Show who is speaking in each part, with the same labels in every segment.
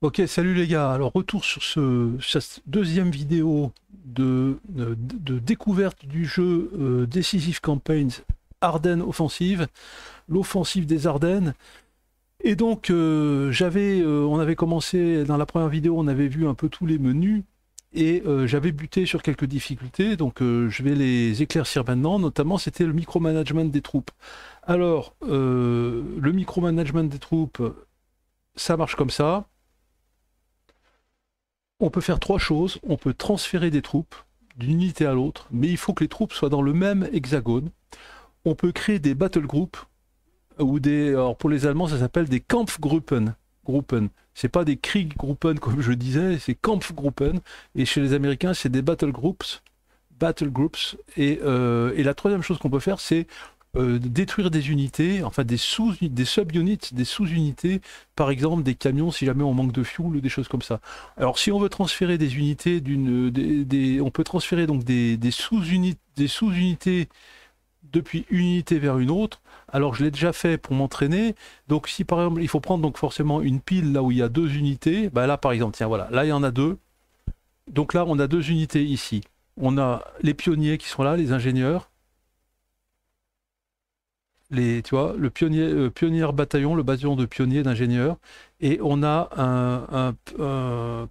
Speaker 1: Ok, salut les gars. Alors retour sur ce, cette deuxième vidéo de, euh, découverte du jeu euh, Decisive Campaigns Ardennes Offensive, l'offensive des Ardennes. Et donc euh, j'avais, on avait commencé dans la première vidéo, on avait vu un peu tous les menus et j'avais buté sur quelques difficultés. Donc je vais les éclaircir maintenant. Notamment, c'était le micromanagement des troupes. Alors le micromanagement des troupes, ça marche comme ça on peut faire trois choses. On peut transférer des troupes d'une unité à l'autre, mais il faut que les troupes soient dans le même hexagone. On peut créer des battle groups, ou des. Alors pour les Allemands, ça s'appelle des Kampfgruppen. Gruppen. C'est pas des Krieggruppen comme je disais, c'est Kampfgruppen. Et chez les Américains, c'est des battle groups. Battle groups. Et, euh, et la troisième chose qu'on peut faire, c'est euh, détruire des unités, enfin des sous des des sous-unités, par exemple des camions si jamais on manque de fuel ou des choses comme ça. Alors si on veut transférer des unités d'une on peut transférer donc des, sous-unités des sous-unités depuis une unité vers une autre. Alors je l'ai déjà fait pour m'entraîner. Donc si par exemple il faut prendre donc forcément une pile là où il y a deux unités, bah là par exemple, tiens voilà, là il y en a deux. Donc là on a deux unités ici. On a les pionniers qui sont là, les ingénieurs les, tu vois, le pionnier, euh, pionnier bataillon, le bataillon de pionniers d'ingénieurs, et on a un,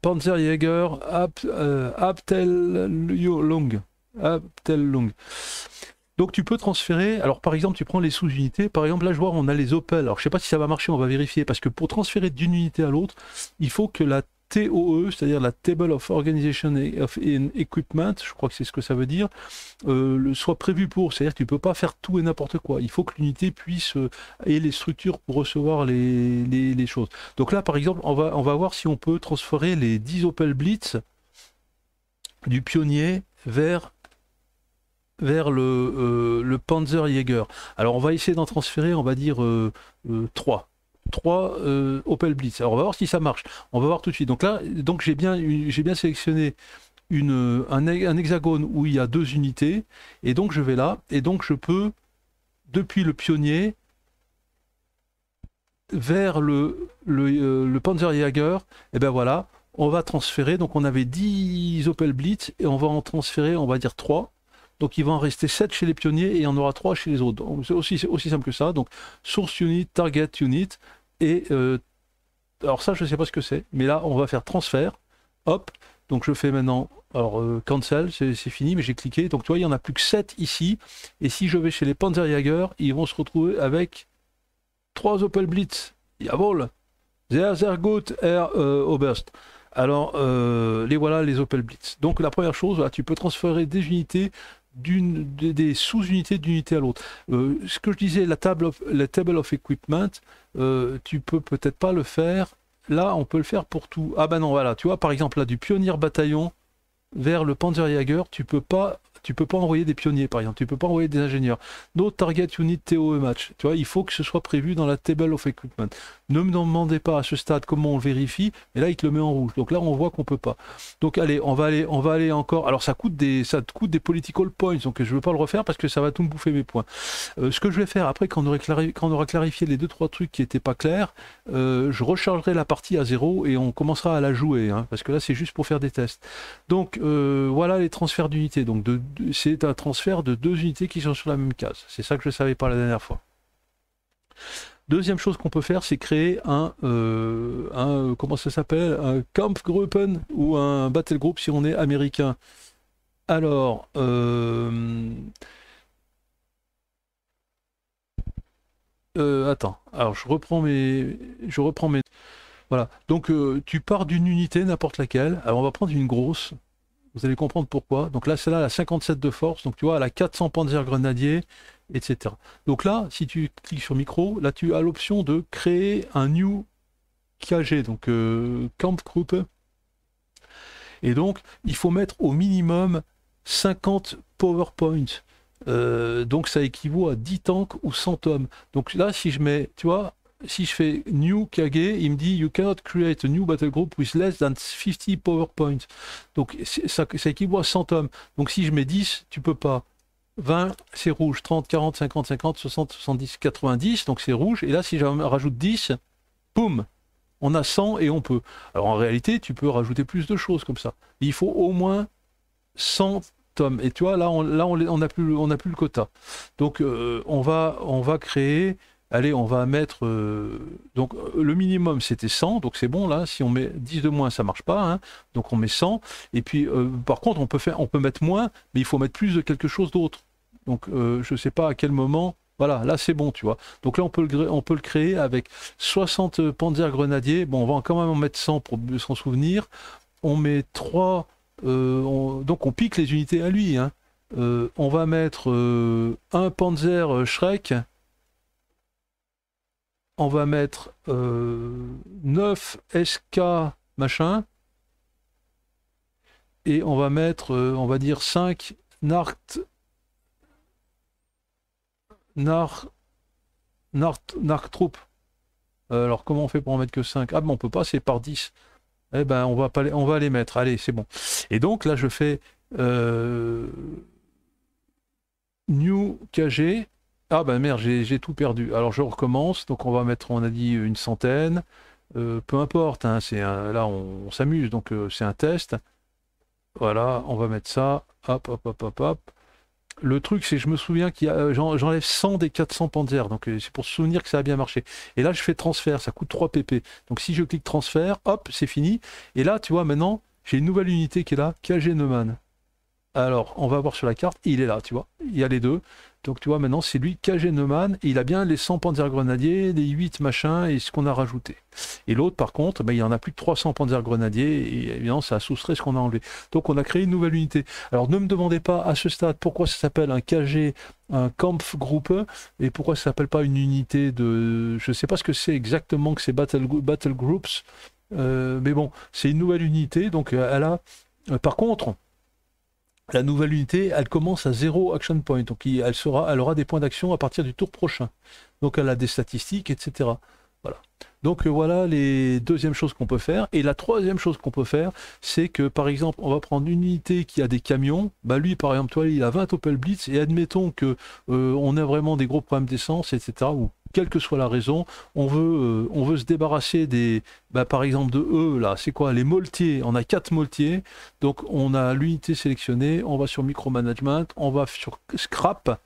Speaker 1: Panzerjäger aptel euh, Donc tu peux transférer, alors par exemple tu prends les sous-unités, par exemple là je vois on a les Opel, alors je sais pas si ça va marcher, on va vérifier, parce que pour transférer d'une unité à l'autre, il faut que la TOE, c'est-à-dire la Table of Organization of and Equipment, je crois que c'est ce que ça veut dire, euh, soit prévu pour. C'est-à-dire que tu ne peux pas faire tout et n'importe quoi. Il faut que l'unité puisse ait euh, les structures pour recevoir les, choses. Donc là, par exemple, on va, on va voir si on peut transférer les 10 Opel Blitz du pionnier vers vers le, Panzer euh, le Panzerjäger. Alors on va essayer d'en transférer, on va dire 3. 3 euh, Opel Blitz. Alors on va voir si ça marche. On va voir tout de suite. Donc là, donc j'ai bien, j'ai bien sélectionné une, un, hexagone où il y a deux unités. Et donc je vais là. Et donc je peux, depuis le pionnier, vers le, le, euh, le Panzerjäger, et eh ben voilà, on va transférer. Donc on avait 10 Opel Blitz et on va en transférer, on va dire 3. Donc il va en rester 7 chez les pionniers et il y en aura 3 chez les autres. C'est aussi, aussi simple que ça. Donc source unit, target unit. Et euh, alors ça, je sais pas ce que c'est, mais là, on va faire transfert. Hop, donc je fais maintenant, alors euh, cancel, c'est fini, mais j'ai cliqué. Donc tu vois, il n'y en a plus que 7 ici. Et si je vais chez les Panzerjäger, ils vont se retrouver avec 3 Opel Blitz. Y'a sehr, sehr gut, Herr euh, Oberst. Alors, les voilà, les Opel Blitz. Donc, la première chose, tu peux transférer des unités, d'une, des sous-unités d'unité à l'autre. ce que je disais, la table, la table of equipment, euh, tu peux peut-être pas le faire. Là, on peut le faire pour tout. Ah bah non, voilà, tu vois, par exemple, là, du pionnier bataillon vers le Panzerjäger, tu peux pas tu peux pas envoyer des pionniers, par exemple. Tu peux pas envoyer des ingénieurs. No target unit TOE match. Tu vois, il faut que ce soit prévu dans la table of equipment. Ne me demandez pas à ce stade comment on vérifie, mais là il te le met en rouge. Donc là on voit qu'on peut pas. Donc allez, on va aller, on va aller encore. Alors ça coûte des, ça coûte des political points, donc je veux pas le refaire parce que ça va tout me bouffer mes points. Euh, ce que je vais faire après quand on, aura clarifié, les deux trois trucs qui n'étaient pas clairs, euh, je rechargerai la partie à zéro et on commencera à la jouer, hein, parce que là c'est juste pour faire des tests. Donc euh, voilà les transferts d'unités. Donc c'est un transfert de deux unités qui sont sur la même case. C'est ça que je savais pas la dernière fois. Deuxième chose qu'on peut faire, c'est créer euh, un, comment ça s'appelle, un Kampfgruppen ou un battle group si on est américain. Alors, euh, euh, attends, alors je reprends mes, je reprends mes, voilà. Donc tu pars d'une unité n'importe laquelle. Alors on va prendre une grosse. Vous allez comprendre pourquoi. Donc là, celle-là, elle a 57 de force. Donc tu vois, elle a 400 Panzer grenadiers etc. Donc là, si tu cliques sur micro, là tu as l'option de créer un new KG, donc euh, Camp Group. Et donc, il faut mettre au minimum 50 PowerPoint. Euh, donc ça équivaut à 10 tanks ou 100 tomes. Donc là, si je mets, tu vois, si je fais new KG il me dit you cannot create a new battle group with less than 50 PowerPoint. Donc ça, ça équivaut à 100 tomes. Donc si je mets 10, tu peux pas. 20, c'est rouge. 30, 40, 50, 50, 60, 70, 90. Donc c'est rouge. Et là, si j'en rajoute 10, boum, on a 100 et on peut. Alors en réalité, tu peux rajouter plus de choses comme ça. il faut au moins 100 tomes. Et tu vois, là, on n'a là, on, a plus, plus le quota. Donc euh, on, va, on va créer... Allez, on va mettre... Euh, donc euh, le minimum, c'était 100. Donc c'est bon, là. Si on met 10 de moins, ça marche pas. Hein. donc on met 100. Et puis, par contre, on peut, faire, on peut mettre moins, mais il faut mettre plus de quelque chose d'autre. Donc euh, je ne sais pas à quel moment. Voilà, là c'est bon, tu vois. Donc là on peut, le, on peut le créer avec 60 euh, Panzer grenadiers. Bon, on va quand même en mettre 100 pour s'en souvenir. On met 3... Euh, donc on pique les unités à lui. Hein. on va mettre un Panzer Shrek. On va mettre 9 SK machin. Et on va mettre, on va dire 5 Nart Narc Nart... Euh, alors comment on fait pour en mettre que 5 Ah mais ben, on peut pas, c'est par 10. Eh ben on va, pas les... on va les mettre, allez c'est bon. Et donc là je fais euh, New KG. Ah ben merde, j'ai tout perdu. Alors je recommence, donc on va mettre, on a dit une centaine. Euh, peu importe, hein, c'est là on, on s'amuse, donc c'est un test. Voilà, on va mettre ça. Hop, hop, hop, hop, hop. Le truc, c'est je me souviens qu'il a, euh, j'enlève 100 des 400 pandières, donc euh, c'est pour se souvenir que ça a bien marché. Et là, je fais transfert, ça coûte 3 pp. Donc si je clique transfert, hop, c'est fini. Et là, tu vois, maintenant, j'ai une nouvelle unité qui est là, KG Neumann. Alors, on va voir sur la carte, il est là, tu vois, il y a les deux. Donc tu vois, maintenant, c'est lui, KG Neumann, et il a bien les 100 grenadiers, les 8 machins, et ce qu'on a rajouté. Et l'autre, par contre, ben, il en a plus de 300 panzer grenadiers et évidemment, ça a soustrait ce qu'on a enlevé. Donc on a créé une nouvelle unité. Alors ne me demandez pas à ce stade pourquoi ça s'appelle un KG, un Kampfgruppe, et pourquoi ça s'appelle pas une unité de... Je ne sais pas ce que c'est exactement que ces battle, battle groups, euh, mais bon, c'est une nouvelle unité, donc euh, elle a... Euh, par contre, la nouvelle unité, elle commence à zéro action point. Donc elle, sera, elle aura des points d'action à partir du tour prochain. Donc elle a des statistiques, etc. Voilà. Donc euh, voilà les deuxièmes choses qu'on peut faire. Et la troisième chose qu'on peut faire, c'est que par exemple, on va prendre une unité qui a des camions. Bah lui, par exemple, toi, il a 20 Opel Blitz. Et admettons que euh, on a vraiment des gros problèmes d'essence, etc quelle que soit la raison, on veut, euh, on veut se débarrasser des, bah, par exemple de eux là, c'est quoi les moltiers On a quatre moltiers, donc on a l'unité sélectionnée, on va sur micromanagement, on va sur scrap,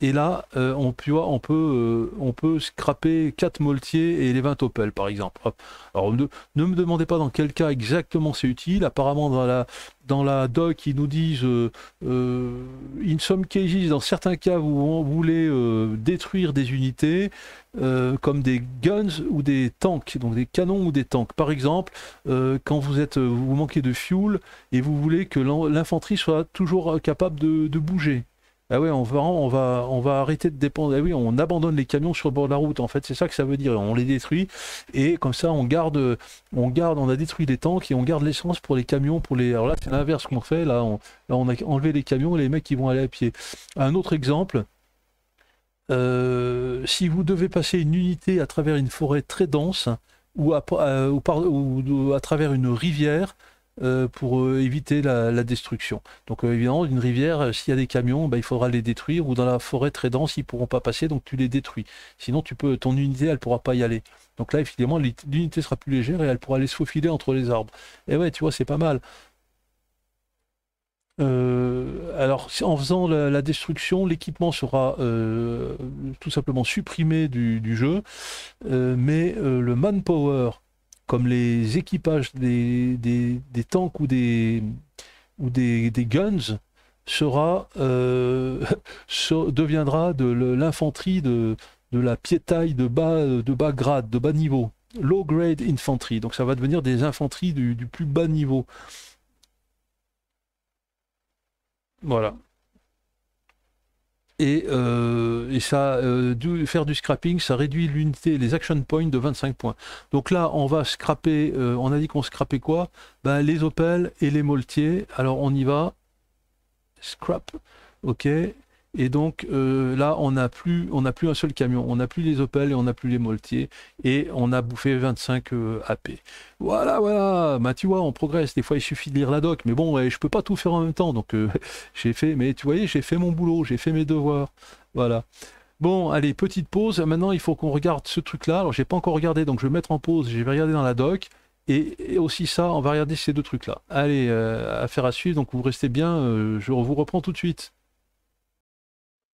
Speaker 1: et là, on, euh, on peut, on peut euh, scraper 4 moltiers et les 20 opels, par exemple. Alors, ne, me demandez pas dans quel cas exactement c'est utile. Apparemment, dans la, dans la doc, ils nous disent euh, euh in some cases, dans certains cas, vous, voulez détruire des unités comme des guns ou des tanks, donc des canons ou des tanks. Par exemple, quand vous, êtes, vous manquez de fuel et vous voulez que l'infanterie soit toujours capable de bouger. Ah oui, on va, on va, on va arrêter de dépendre. Eh oui, on abandonne les camions sur le bord de la route. En fait, c'est ça que ça veut dire. On les détruit et comme ça, on garde, on garde, on a détruit les tanks et on garde l'essence pour les camions, pour les. Alors là, c'est l'inverse qu'on fait. Là on, a enlevé les camions et les mecs qui vont aller à pied. Un autre exemple. Euh, si vous devez passer une unité à travers une forêt très dense ou à euh, travers une rivière, euh, pour euh, éviter la, destruction. Donc euh, évidemment, une rivière, s'il y a des camions, bah, il faudra les détruire, ou dans la forêt très dense, ils pourront pas passer, donc tu les détruis. Sinon, tu peux, ton unité, elle pourra pas y aller. Donc là, évidemment, l'unité sera plus légère et elle pourra aller se faufiler entre les arbres. Et ouais, tu vois, c'est pas mal. alors, en faisant la, destruction, l'équipement sera tout simplement supprimé du, jeu, mais le manpower comme les équipages des, des, tanks ou des, ou des, guns sera, euh, deviendra de l'infanterie de, de, la piétaille de bas, de bas grade, de bas niveau. Low grade infantry, donc ça va devenir des infanteries du, du plus bas niveau. Voilà. Euh, et, ça, euh, faire du scrapping, ça réduit l'unité, les action points de 25 points. Donc là, on va scraper, euh, on a dit qu'on scrapait quoi ben, Les opels et les Moltiers. Alors on y va. Scrap, ok. Et donc euh, là, on n'a plus, on plus un seul camion, on n'a plus les Opel et on n'a plus les Moltiers, et on a bouffé 25 euh, AP. Voilà, voilà, bah, tu vois, on progresse. Des fois, il suffit de lire la doc, mais bon, je je peux pas tout faire en même temps, donc euh, j'ai fait, mais tu voyais, j'ai fait mon boulot, j'ai fait mes devoirs. Voilà. Bon, allez, petite pause. Maintenant, il faut qu'on regarde ce truc-là. Alors, je n'ai pas encore regardé, donc je vais mettre en pause, je vais regarder dans la doc. Et, et aussi ça, on va regarder ces deux trucs-là. Allez, affaire à suivre, donc vous restez bien, je vous reprends tout de suite.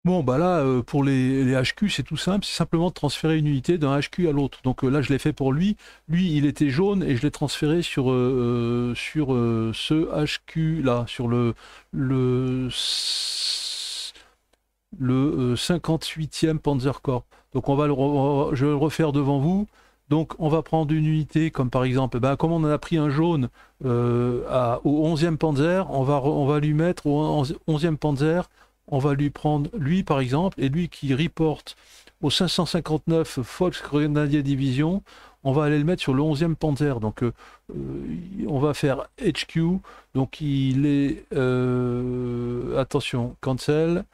Speaker 1: Bon, bah là, euh, pour les, HQ, c'est tout simple, c'est simplement de transférer une unité d'un HQ à l'autre. Donc euh, là, je l'ai fait pour lui. Lui, il était jaune et je l'ai transféré sur, euh, sur ce HQ là, sur le, le, le 58e Panzer Corps. Donc on va le, je vais le refaire devant vous. Donc on va prendre une unité comme par exemple, eh ben, comme on en a pris un jaune au 11e Panzer, on va, on va lui mettre au 11e Panzer on va lui prendre lui par exemple, et lui qui reporte au 559 Fox Grenadier Division, on va aller le mettre sur le 11e Panzer. Donc euh, euh, on va faire HQ. Donc il est... Euh, attention, cancel.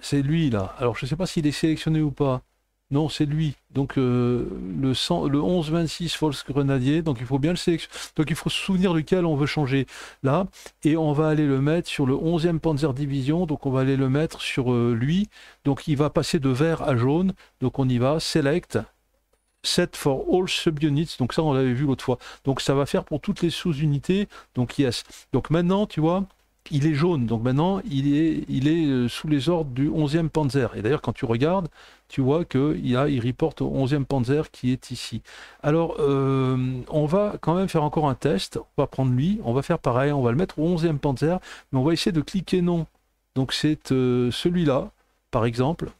Speaker 1: C'est lui là. Alors je ne sais pas s'il est sélectionné ou pas. Non, c'est lui. Donc euh, le, 11-26 False Grenadier, donc il faut bien le sélectionner. Donc il faut se souvenir duquel on veut changer là. Et on va aller le mettre sur le 11e Panzer Division, donc on va aller le mettre sur euh, lui. Donc il va passer de vert à jaune. Donc on y va, Select, Set for all subunits. Donc ça on l'avait vu l'autre fois. Donc ça va faire pour toutes les sous-unités. Donc yes. Donc maintenant, tu vois, il est jaune, donc maintenant il est, il est euh, sous les ordres du 11e Panzer. Et d'ailleurs, quand tu regardes, tu vois qu'il a, il reporte au 11e Panzer qui est ici. Alors, euh, on va quand même faire encore un test. On va prendre lui, on va faire pareil, on va le mettre au 11e Panzer, mais on va essayer de cliquer non. Donc c'est euh, celui-là, par exemple,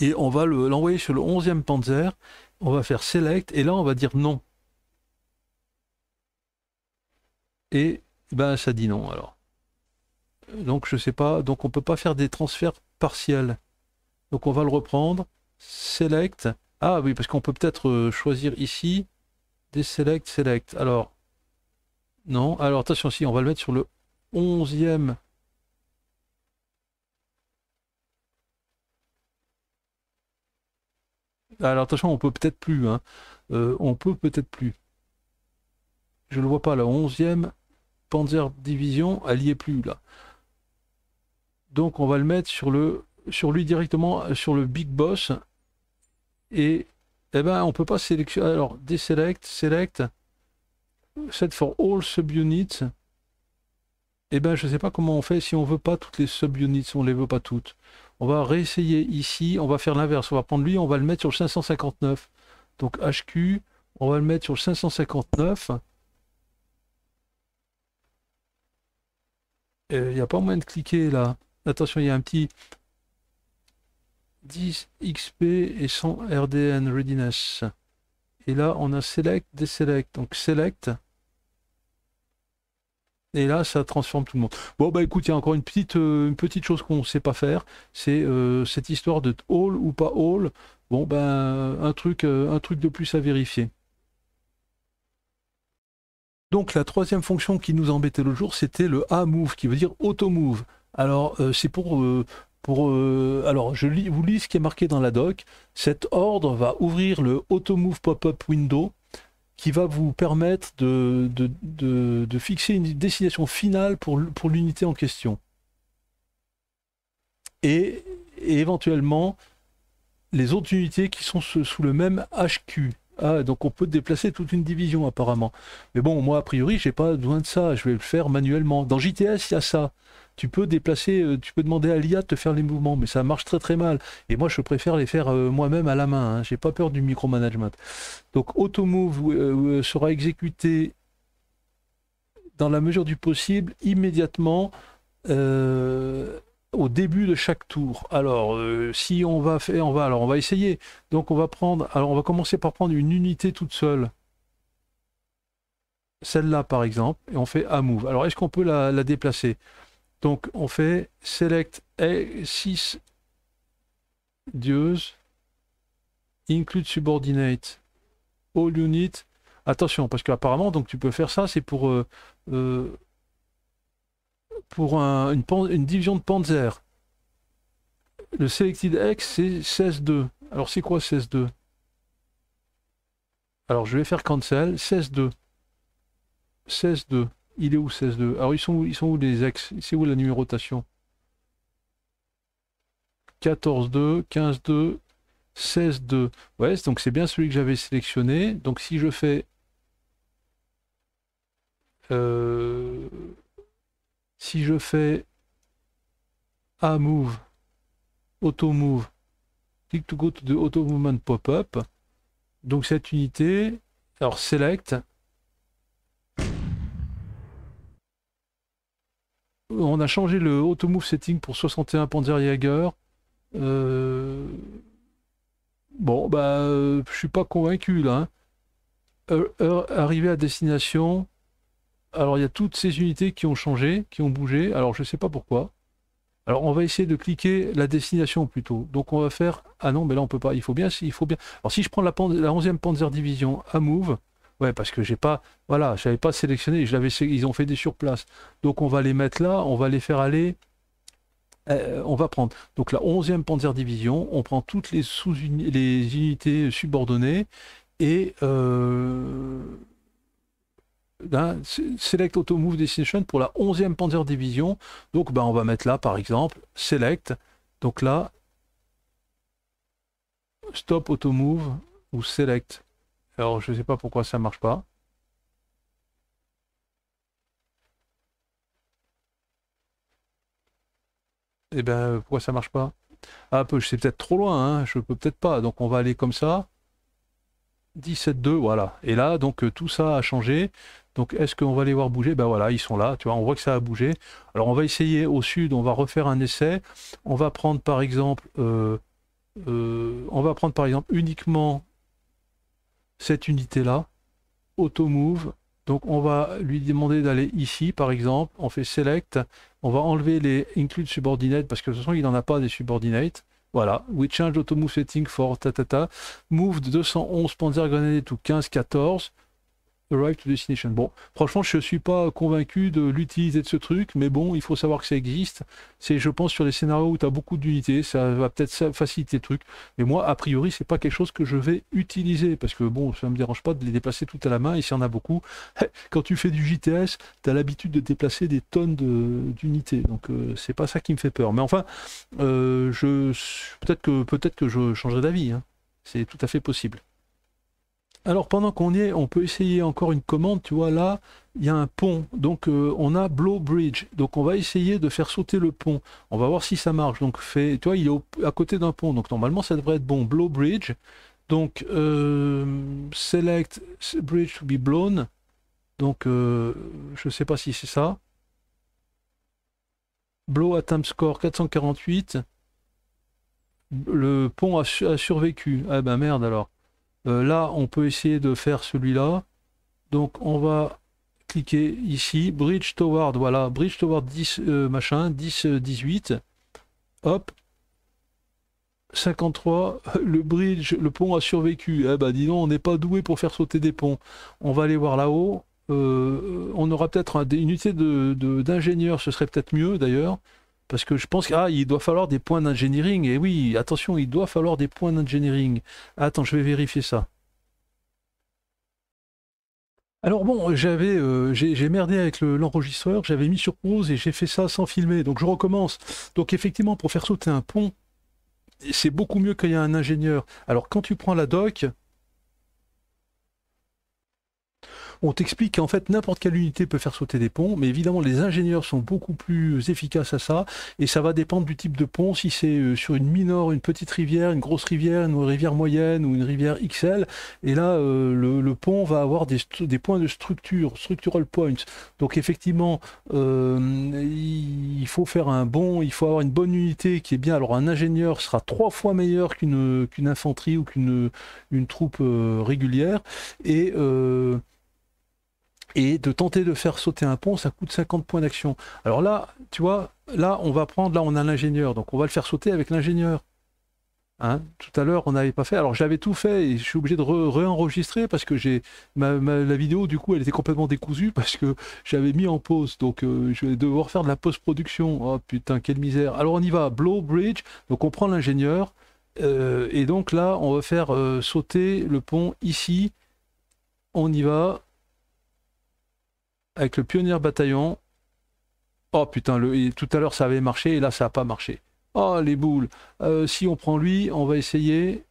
Speaker 1: et on va l'envoyer sur le 11e Panzer. On va faire Select, et là on va dire non. Et ben ça dit non alors. Donc je sais pas, donc on peut pas faire des transferts partiels. Donc on va le reprendre. Select. Ah oui, parce qu'on peut peut-être euh, choisir ici des select, select. Alors, non. Alors attention, si on va le mettre sur le 11e. Alors attention, on peut peut-être plus. Hein. Euh, on peut peut-être plus. Je le vois pas, la 11e Panzer Division, elle n'y est plus là. Donc on va le mettre sur, le, sur lui directement, euh, sur le Big Boss. Et eh ben, on peut pas sélectionner. Alors, deselect, select, set for all subunits. Et eh ben, je sais pas comment on fait si on veut pas toutes les subunits, on les veut pas toutes. On va réessayer ici, on va faire l'inverse. On va prendre lui, on va le mettre sur le 559. Donc HQ, on va le mettre sur le 559. Il n'y a pas moyen de cliquer là. Attention, il y a un petit 10 XP et 100 RDN readiness. Et là, on a select, deselect. Donc select. Et là, ça transforme tout le monde. Bon, bah écoute, il y a encore une petite, euh, une petite chose qu'on ne sait pas faire. C'est euh, cette histoire de all ou pas all. Bon, ben, un truc, euh, un truc de plus à vérifier. Donc la troisième fonction qui nous embêtait le jour, c'était le A-move, qui veut dire auto-move. Alors, euh, c'est pour... Euh, pour euh, alors, je lis, vous lis ce qui est marqué dans la doc. Cet ordre va ouvrir le AutoMove Pop-up Window qui va vous permettre de, fixer une destination finale pour, pour l'unité en question. et, éventuellement les autres unités qui sont sous le même HQ. Ah, donc on peut déplacer toute une division apparemment. Mais bon, moi a priori, j'ai pas besoin de ça, je vais le faire manuellement. Dans JTS, il y a ça. Tu peux déplacer, euh, tu peux demander à l'IA de te faire les mouvements, mais ça marche très très mal. Et moi, je préfère les faire euh, moi-même à la main. Je hein. J'ai pas peur du micromanagement. Donc AutoMove euh, sera exécuté dans la mesure du possible immédiatement au début de chaque tour. Alors, euh, si on va faire, on va, alors on va essayer. Donc, on va prendre, alors on va commencer par prendre une unité toute seule. Celle-là, par exemple, et on fait A move. Alors, est-ce qu'on peut la, déplacer Donc, on fait select A6 dieuse, include subordinate, all unit. Attention, parce qu'apparemment, donc tu peux faire ça, c'est pour euh, euh, pour un, une, une, division de Panzer. Le Selected X, c'est 16-2. Alors c'est quoi 16-2 Alors je vais faire cancel. 16-2. 16-2. Il est où 16-2 Alors ils sont, où, ils sont où les X C'est où la numérotation 14-2, 15-2, 16-2. Ouais, donc c'est bien celui que j'avais sélectionné. Donc si je fais... Euh si je fais A move, auto move, click to go to the auto movement pop-up, donc cette unité, alors select, on a changé le auto move setting pour 61 Panzerjäger, euh... Bon, bah, euh, je suis pas convaincu là. Hein. Euh, euh, arrivé à destination, alors il y a toutes ces unités qui ont changé, qui ont bougé. Alors je ne sais pas pourquoi. Alors on va essayer de cliquer la destination plutôt. Donc on va faire... Ah non, mais là on peut pas. Il faut bien... Il faut bien... Alors si je prends la, 11e Panzer Division à Move, ouais parce que j'ai pas... Voilà, je n'avais pas sélectionné, je l'avais... ils ont fait des surplaces. Donc on va les mettre là, on va les faire aller... Euh, on va prendre donc la 11e Panzer Division, on prend toutes les, sous les unités subordonnées et... Euh, Hein, Select Auto Move Destination pour la 11e Panzer Division. Donc ben, on va mettre là par exemple Select. Donc là, Stop Auto Move ou Select. Alors je ne sais pas pourquoi ça ne marche pas. Et eh ben pourquoi ça marche pas Ah c'est peut-être trop loin, hein, je peux peut-être pas. Donc on va aller comme ça. 17.2, voilà. Et là, donc euh, tout ça a changé. Donc est-ce qu'on va les voir bouger Ben voilà, ils sont là, tu vois, on voit que ça a bougé. Alors on va essayer au sud, on va refaire un essai. On va prendre par exemple, euh, euh, on va prendre par exemple uniquement cette unité-là, auto-move. Donc on va lui demander d'aller ici par exemple, on fait select, on va enlever les include subordinate parce que de toute façon il n'en a pas des subordinates. Voilà, we change auto-move setting for tatata, ta, move de 211 Panzer Grenade to 15-14. Arrive to Destination. Bon, franchement, je suis pas convaincu de l'utiliser de ce truc, mais bon, il faut savoir que ça existe. C'est, je pense, sur les scénarios où tu as beaucoup d'unités, ça va peut-être faciliter le truc. Mais moi, a priori, c'est pas quelque chose que je vais utiliser, parce que bon, ça me dérange pas de les déplacer tout à la main, et s'il y en a beaucoup, quand tu fais du JTS, tu as l'habitude de déplacer des tonnes d'unités, donc euh, c'est pas ça qui me fait peur. Mais enfin, euh, je peut-être que, peut que je changerai d'avis, hein. c'est tout à fait possible. Alors pendant qu'on y est, on peut essayer encore une commande, tu vois là, il y a un pont, donc euh, on a Blow Bridge, donc on va essayer de faire sauter le pont, on va voir si ça marche, donc fait, tu vois, il est à côté d'un pont, donc normalement ça devrait être bon, Blow Bridge, donc euh, Select Bridge to be blown, donc euh, je ne sais pas si c'est ça, Blow Atom Score 448, le pont a, a survécu, ah ben merde alors, euh, là, on peut essayer de faire celui-là. Donc, on va cliquer ici. Bridge Toward, voilà. Bridge Toward 10, euh, machin, 10, 18. Euh, Hop. 53, le bridge, le pont a survécu. Eh ben, dis donc, on n'est pas doué pour faire sauter des ponts. On va aller voir là-haut. on aura peut-être une unité d'ingénieurs, de, ce serait peut-être mieux d'ailleurs. Parce que je pense qu'il ah, doit falloir des points d'engineering. Et eh oui, attention, il doit falloir des points d'engineering. Attends, je vais vérifier ça. Alors bon, j'avais, euh, j'ai merdé avec l'enregistreur, j'avais mis sur pause et j'ai fait ça sans filmer, donc je recommence. Donc effectivement, pour faire sauter un pont, c'est beaucoup mieux qu'il y a un ingénieur. Alors quand tu prends la doc, On t'explique qu'en fait n'importe quelle unité peut faire sauter des ponts, mais évidemment les ingénieurs sont beaucoup plus euh, efficaces à ça, et ça va dépendre du type de pont, si c'est euh, sur une mineure, une petite rivière, une grosse rivière, une rivière moyenne ou une rivière XL, et là euh, le, pont va avoir des, points de structure, structural points. Donc effectivement, il faut faire un bon, il faut avoir une bonne unité qui est bien. Alors un ingénieur sera trois fois meilleur qu'une infanterie ou qu'une troupe régulière, et et de tenter de faire sauter un pont, ça coûte 50 points d'action. Alors là, tu vois, là, on va prendre, là, on a l'ingénieur, donc on va le faire sauter avec l'ingénieur. Hein tout à l'heure, on n'avait pas fait. Alors j'avais tout fait et je suis obligé de réenregistrer parce que j'ai ma, la vidéo, du coup, elle était complètement décousue parce que j'avais mis en pause. Donc euh, je vais devoir faire de la post-production. Oh putain, quelle misère. Alors on y va, Blow Bridge. Donc on prend l'ingénieur. Euh, et donc là, on va faire euh, sauter le pont ici. On y va avec le pionnier bataillon. Oh putain, le, tout à l'heure ça avait marché et là ça n'a pas marché. Oh les boules. Euh, si on prend lui, on va essayer.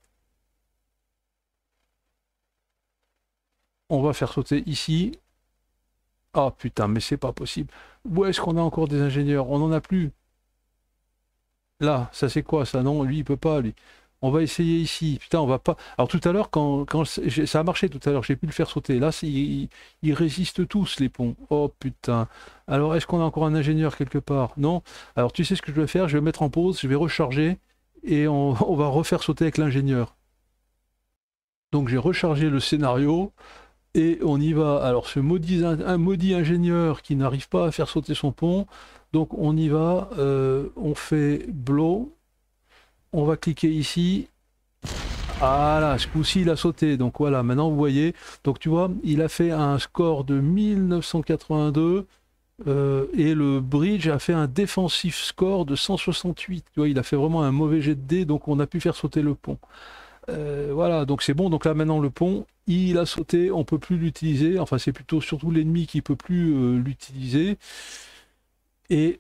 Speaker 1: On va faire sauter ici. Ah putain, mais c'est pas possible. Où est-ce qu'on a encore des ingénieurs On n'en a plus. Là, ça c'est quoi ça Non, lui il peut pas, lui on va essayer ici. Putain, on va pas. Alors tout à l'heure, quand, ça a marché tout à l'heure, j'ai pu le faire sauter. Là, ils, résistent tous les ponts. Oh putain. Alors est-ce qu'on a encore un ingénieur quelque part Non. Alors tu sais ce que je vais faire Je vais mettre en pause, je vais recharger et on, va refaire sauter avec l'ingénieur. Donc j'ai rechargé le scénario et on y va. Alors ce maudit, ingénieur qui n'arrive pas à faire sauter son pont. Donc on y va. Euh, on fait blow on va cliquer ici. Ah là, ce coup-ci, il a sauté. Donc voilà, maintenant vous voyez. Donc tu vois, il a fait un score de 1982. Euh, et le bridge a fait un défensif score de 168. Tu vois, il a fait vraiment un mauvais jet de dés, donc on a pu faire sauter le pont. Euh, voilà, donc c'est bon. Donc là maintenant le pont, il a sauté, on peut plus l'utiliser. Enfin, c'est plutôt surtout l'ennemi qui peut plus euh, l'utiliser. Et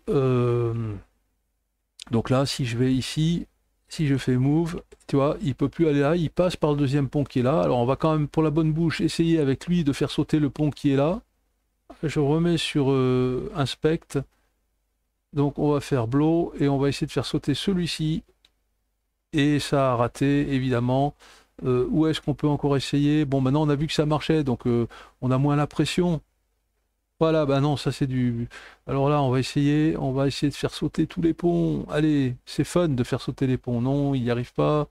Speaker 1: donc là, si je vais ici, si je fais move, tu vois, il peut plus aller là, il passe par le deuxième pont qui est là. Alors on va quand même pour la bonne bouche essayer avec lui de faire sauter le pont qui est là. Je remets sur euh, inspect. Donc on va faire blow et on va essayer de faire sauter celui-ci. Et ça a raté évidemment. Euh, où est-ce qu'on peut encore essayer Bon maintenant on a vu que ça marchait donc euh, on a moins la pression. Voilà, bah non, ça c'est du. Alors là, on va essayer, on va essayer de faire sauter tous les ponts. Allez, c'est fun de faire sauter les ponts. Non, il n'y arrive pas.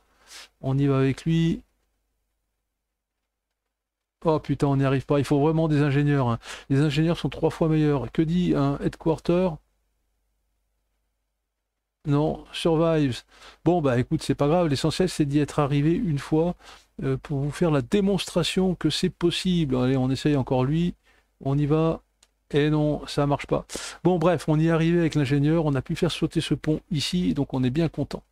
Speaker 1: On y va avec lui. Oh putain, on n'y arrive pas. Il faut vraiment des ingénieurs. Hein. Les ingénieurs sont trois fois meilleurs. Que dit un headquarter Non, survives. Bon bah écoute, c'est pas grave. L'essentiel c'est d'y être arrivé une fois euh, pour vous faire la démonstration que c'est possible. Allez, on essaye encore lui. On y va. Et non, ça marche pas. Bon, bref, on y est arrivé avec l'ingénieur. On a pu faire sauter ce pont ici, donc on est bien content.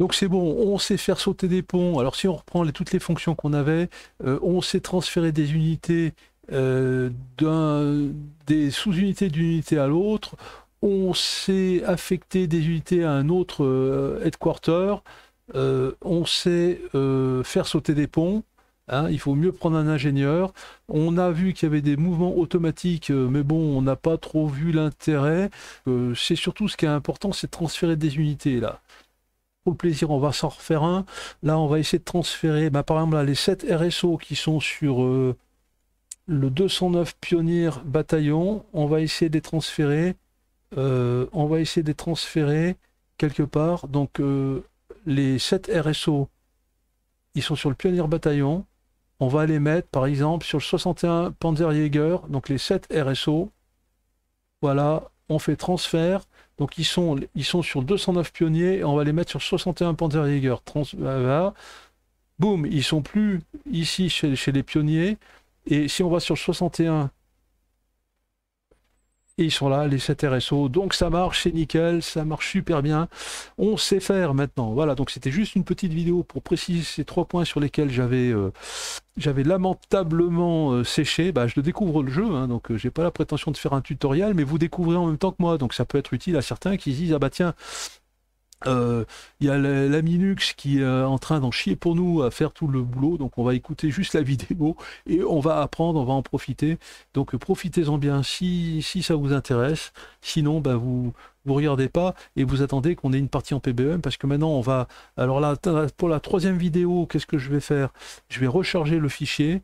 Speaker 1: Donc c'est bon, on sait faire sauter des ponts. Alors si on reprend toutes les fonctions qu'on avait, euh, on sait transférer des unités euh, des sous-unités d'une unité à l'autre. On sait affecter des unités à un autre euh, headquarter. on sait faire sauter des ponts. Hein, il faut mieux prendre un ingénieur. On a vu qu'il y avait des mouvements automatiques, euh, mais bon, on n'a pas trop vu l'intérêt. Euh, c'est surtout ce qui est important, c'est de transférer des unités là. Pour plaisir, on va s'en refaire un. Là, on va essayer de transférer, bah, par exemple, les 7 RSO qui sont sur euh, le 209 Pionnier Bataillon. On va essayer de les transférer. on va essayer de les transférer quelque part. Donc, les 7 RSO, ils sont sur le Pionnier Bataillon on va les mettre par exemple sur le 61 Panzerjäger, donc les 7 RSO. Voilà, on fait transfert. Donc ils sont, ils sont sur 209 pionniers et on va les mettre sur 61 Panzerjäger. Trans euh, Boum, ils sont plus ici chez, les pionniers. Et si on va sur 61 et ils sont là, les 7 RSO. Donc ça marche, c'est nickel, ça marche super bien. On sait faire maintenant. Voilà, donc c'était juste une petite vidéo pour préciser ces trois points sur lesquels j'avais euh, j'avais lamentablement euh, séché. Bah, je découvre le jeu, hein, donc euh, j'ai pas la prétention de faire un tutoriel, mais vous découvrez en même temps que moi. Donc ça peut être utile à certains qui se disent, ah bah tiens, euh, il y a la Minux qui est euh, en train d'en chier pour nous à faire tout le boulot, donc on va écouter juste la vidéo et on va apprendre, on va en profiter. Donc profitez-en bien si, si ça vous intéresse. Sinon, ben, vous vous regardez pas et vous attendez qu'on ait une partie en PBM e parce que maintenant on va. Alors là, pour la troisième vidéo, qu'est-ce que je vais faire Je vais recharger le fichier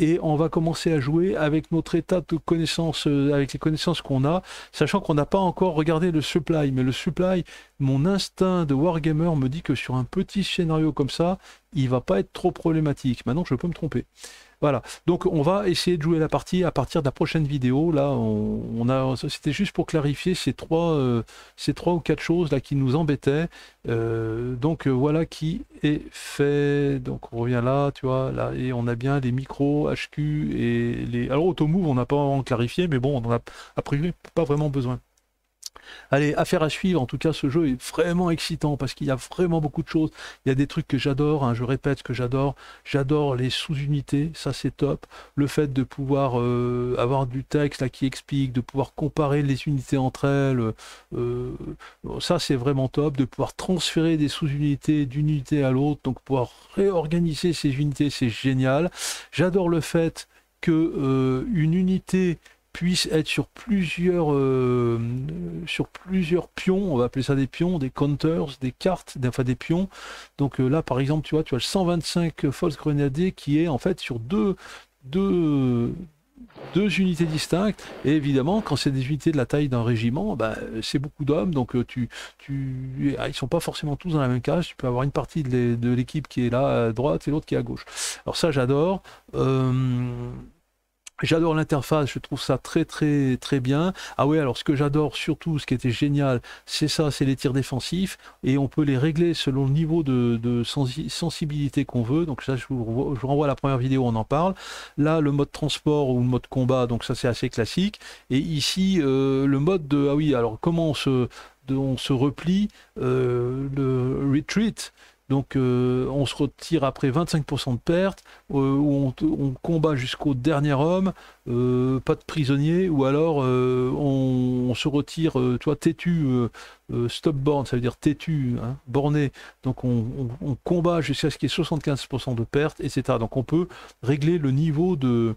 Speaker 1: et on va commencer à jouer avec notre état de connaissance, euh, avec les connaissances qu'on a, sachant qu'on n'a pas encore regardé le supply. Mais le supply, mon instinct de wargamer me dit que sur un petit scénario comme ça, il va pas être trop problématique. Maintenant, je peux me tromper. Voilà, donc on va essayer de jouer la partie à partir de la prochaine vidéo. Là, on, a, c'était juste pour clarifier ces trois, euh, ces trois ou quatre choses là qui nous embêtaient. Euh, donc euh, voilà qui est fait. Donc on revient là, tu vois, là et on a bien les micros HQ et les. Alors automove, on n'a pas en clarifié, mais bon, on n'en a a priori pas vraiment besoin. Allez, affaire à suivre. En tout cas, ce jeu est vraiment excitant parce qu'il y a vraiment beaucoup de choses. Il y a des trucs que j'adore. Hein, je répète ce que j'adore. J'adore les sous-unités. Ça, c'est top. Le fait de pouvoir euh, avoir du texte là, qui explique, de pouvoir comparer les unités entre elles. Euh, euh, ça, c'est vraiment top. De pouvoir transférer des sous-unités d'une unité à l'autre. Donc, pouvoir réorganiser ces unités, c'est génial. J'adore le fait que une unité puisse être sur plusieurs, euh, sur plusieurs pions, on va appeler ça des pions, des counters, des cartes, enfin des pions. Donc euh, là, par exemple, tu vois, tu as le 125 False Grenadier qui est en fait sur deux, deux unités distinctes. Et évidemment, quand c'est des unités de la taille d'un régiment, ben, c'est beaucoup d'hommes. Donc, euh, tu, tu, ah, ils sont pas forcément tous dans la même case Tu peux avoir une partie de l'équipe qui est là à droite et l'autre qui est à gauche. Alors ça, j'adore. Euh... J'adore l'interface, je trouve ça très très très bien. Ah ouais, alors ce que j'adore surtout, ce qui était génial, c'est ça, c'est les tirs défensifs et on peut les régler selon le niveau de, sensibilité qu'on veut. Donc ça, je vous, renvoie à la première vidéo, on en parle. Là, le mode transport ou le mode combat, donc ça c'est assez classique. Et ici, euh, le mode de ah oui, alors comment on se on se replie, euh, le retreat. Donc euh, on se retire après 25% de perte, euh, ou on, combat jusqu'au dernier homme, euh, pas de prisonnier, ou alors on, se retire, toi têtu, stop born, ça veut dire têtu, hein, borné. Donc on, on combat jusqu'à ce qu'il y ait 75% de perte, etc. Donc on peut régler le niveau de,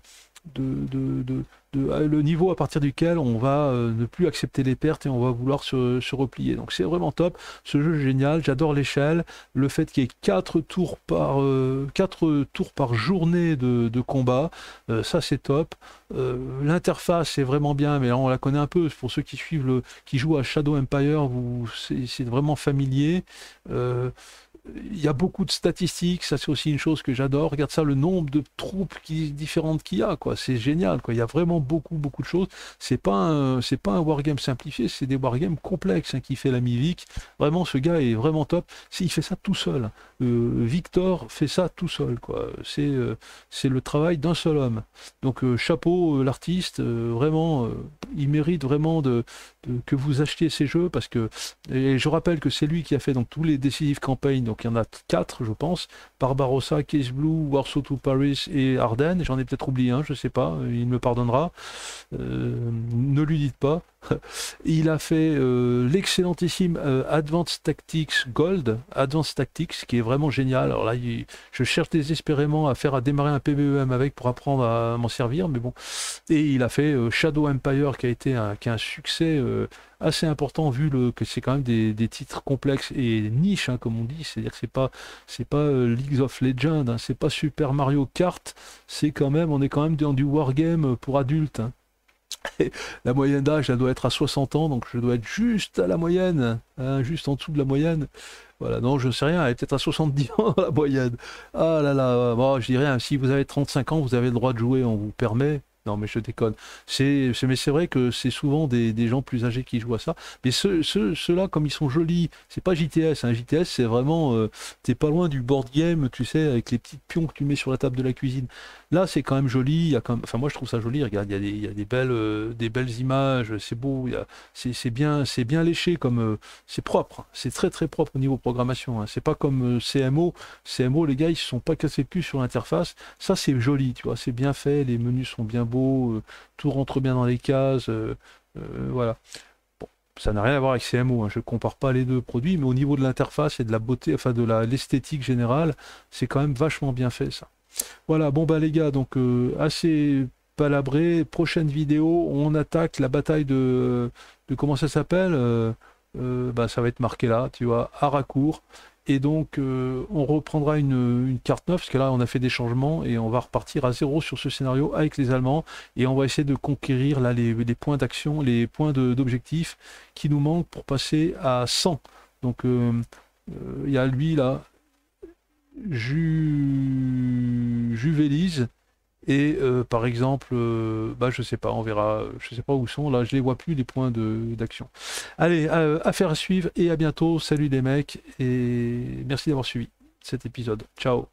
Speaker 1: de, de, ah, le niveau à partir duquel on va euh, ne plus accepter les pertes et on va vouloir se, replier. Donc c'est vraiment top. Ce jeu est génial. J'adore l'échelle. Le fait qu'il y ait 4 tours par, euh, quatre tours par journée de, combat, euh, ça c'est top. L'interface est vraiment bien, mais on la connaît un peu. Pour ceux qui suivent le, qui jouent à Shadow Empire, c'est vraiment familier il y a beaucoup de statistiques, ça c'est aussi une chose que j'adore. Regarde ça, le nombre de troupes différentes qu'il y a, quoi. C'est génial, quoi. Il y a vraiment beaucoup, beaucoup de choses. C'est pas c'est pas un wargame simplifié, c'est des wargames complexes hein, qui fait la Mivic. Vraiment, ce gars est vraiment top. Il fait ça tout seul. Euh, Victor fait ça tout seul, quoi. C'est euh, c'est le travail d'un seul homme. Donc euh, chapeau l'artiste, vraiment, il mérite vraiment de, que vous achetiez ces jeux parce que je rappelle que c'est lui qui a fait dans tous les décisives campagnes donc il y en a quatre, je pense. Barbarossa, Case Blue, Warsaw to Paris et Ardennes. J'en ai peut-être oublié un, je sais pas, il me pardonnera. Euh, ne lui dites pas. il a fait euh, l'excellentissime euh, Advanced Tactics Gold, Advanced Tactics, qui est vraiment génial. Alors là, je cherche désespérément à faire à démarrer un PBEM avec pour apprendre à m'en servir, mais bon. Et il a fait euh, Shadow Empire, qui a été un, succès assez important vu le, que c'est quand même des, titres complexes et niches, hein, comme on dit. C'est-à-dire que c'est pas c'est pas League of Legends, hein. c'est pas Super Mario Kart, c'est quand même on est quand même dans du wargame pour adultes. Hein la moyenne d'âge, elle doit être à 60 ans, donc je dois être juste à la moyenne, hein, juste en dessous de la moyenne. Voilà, non, je ne sais rien, elle est peut-être à 70 ans la moyenne. Ah là là, moi je dis rien, si vous avez 35 ans, vous avez le droit de jouer, on vous permet. Non, mais je déconne. C'est, mais c'est vrai que c'est souvent des, gens plus âgés qui jouent à ça. Mais ce, ceux-là, comme ils sont jolis, c'est pas JTS. Hein. JTS, c'est vraiment. Tu euh, t'es pas loin du board game, tu sais, avec les petits pions que tu mets sur la table de la cuisine. Là, c'est quand même joli. Enfin, moi, je trouve ça joli. Regarde, il y, a des, belles, euh, des belles images. C'est beau. C'est bien, c'est bien léché. comme euh, C'est propre. Hein. C'est très, très propre au niveau programmation. Hein. C'est pas comme CMO. CMO, les gars, ils se sont pas cassés plus sur l'interface. Ça, c'est joli, tu vois. C'est bien fait. Les menus sont bien beaux euh, tout rentre bien dans les cases, euh, euh, voilà. Bon, ça n'a rien à voir avec CMO, hein. je compare pas les deux produits, mais au niveau de l'interface et de la beauté, enfin de l'esthétique générale, c'est quand même vachement bien fait ça. Voilà, bon bah les gars, donc assez palabré, prochaine vidéo, on attaque la bataille de, de comment ça s'appelle bah, ça va être marqué là, tu vois, et et donc, euh, on reprendra une, carte neuve, parce que là, on a fait des changements et on va repartir à zéro sur ce scénario avec les Allemands. Et on va essayer de conquérir là les, points d'action, les points d'objectifs qui nous manquent pour passer à 100. Donc, euh, euh, il y a lui là, Ju... Juvelise et euh, par exemple, euh, bah, je sais pas, on verra, je sais pas où sont, là je les vois plus les points d'action. Allez, euh, affaire à suivre et à bientôt, salut les mecs, et merci d'avoir suivi cet épisode. Ciao